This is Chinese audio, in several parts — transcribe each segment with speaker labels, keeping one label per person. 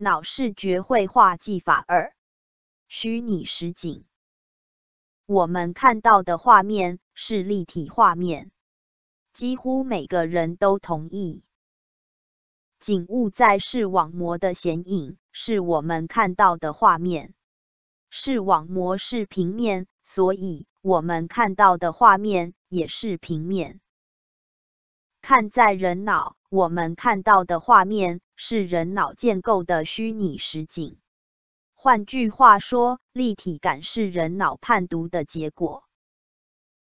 Speaker 1: 脑视觉绘画技法二：虚拟实景。我们看到的画面是立体画面，几乎每个人都同意。景物在视网膜的显影是我们看到的画面。视网膜是平面，所以我们看到的画面也是平面。看在人脑，我们看到的画面是人脑建构的虚拟实景。换句话说，立体感是人脑判读的结果。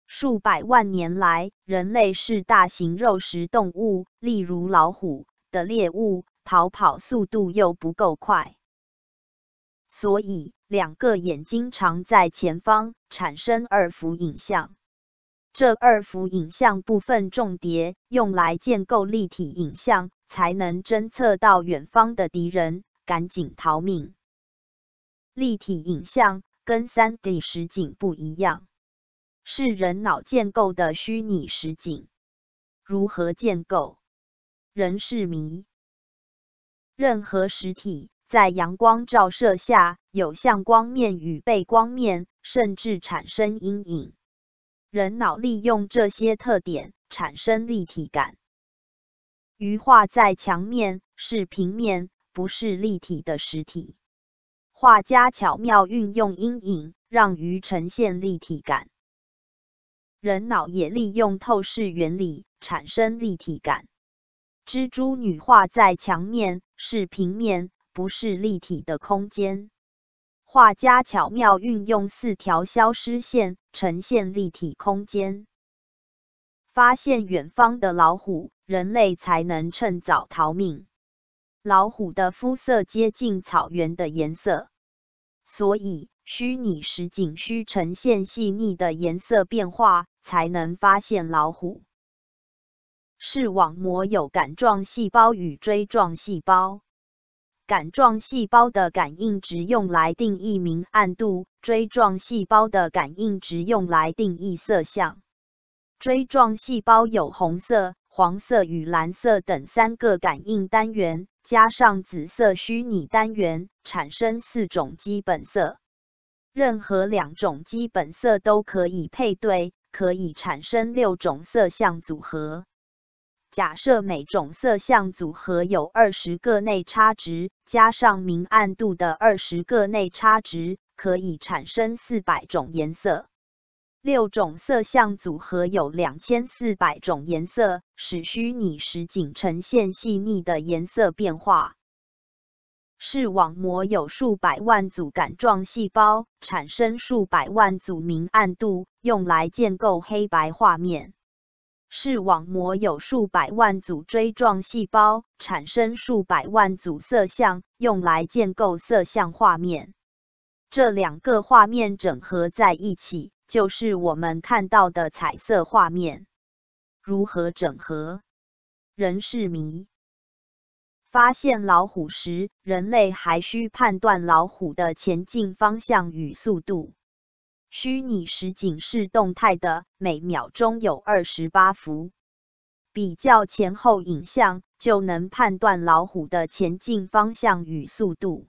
Speaker 1: 数百万年来，人类是大型肉食动物，例如老虎的猎物，逃跑速度又不够快，所以两个眼睛常在前方，产生二幅影像。这二幅影像部分重叠，用来建构立体影像，才能侦测到远方的敌人，赶紧逃命。立体影像跟三 D 实景不一样，是人脑建构的虚拟实景。如何建构，仍是谜。任何实体在阳光照射下，有向光面与背光面，甚至产生阴影。人脑利用这些特点产生立体感。鱼画在墙面是平面，不是立体的实体。画家巧妙运用阴影，让鱼呈现立体感。人脑也利用透视原理产生立体感。蜘蛛女画在墙面是平面，不是立体的空间。画家巧妙运用四条消失线呈现立体空间，发现远方的老虎，人类才能趁早逃命。老虎的肤色接近草原的颜色，所以虚拟实景需呈现细腻的颜色变化，才能发现老虎。视网膜有感状细胞与锥状细胞。杆状细胞的感应值用来定义明暗度，锥状细胞的感应值用来定义色相。锥状细胞有红色、黄色与蓝色等三个感应单元，加上紫色虚拟单元，产生四种基本色。任何两种基本色都可以配对，可以产生六种色相组合。假设每种色相组合有二十个内差值，加上明暗度的二十个内差值，可以产生四百种颜色。六种色相组合有两千四百种颜色，使虚拟实景呈现细腻的颜色变化。视网膜有数百万组杆状细胞，产生数百万组明暗度，用来建构黑白画面。视网膜有数百万组锥状细胞，产生数百万组色相，用来建构色相画面。这两个画面整合在一起，就是我们看到的彩色画面。如何整合，人是谜。发现老虎时，人类还需判断老虎的前进方向与速度。虚拟实景是动态的，每秒钟有二十八幅。比较前后影像，就能判断老虎的前进方向与速度。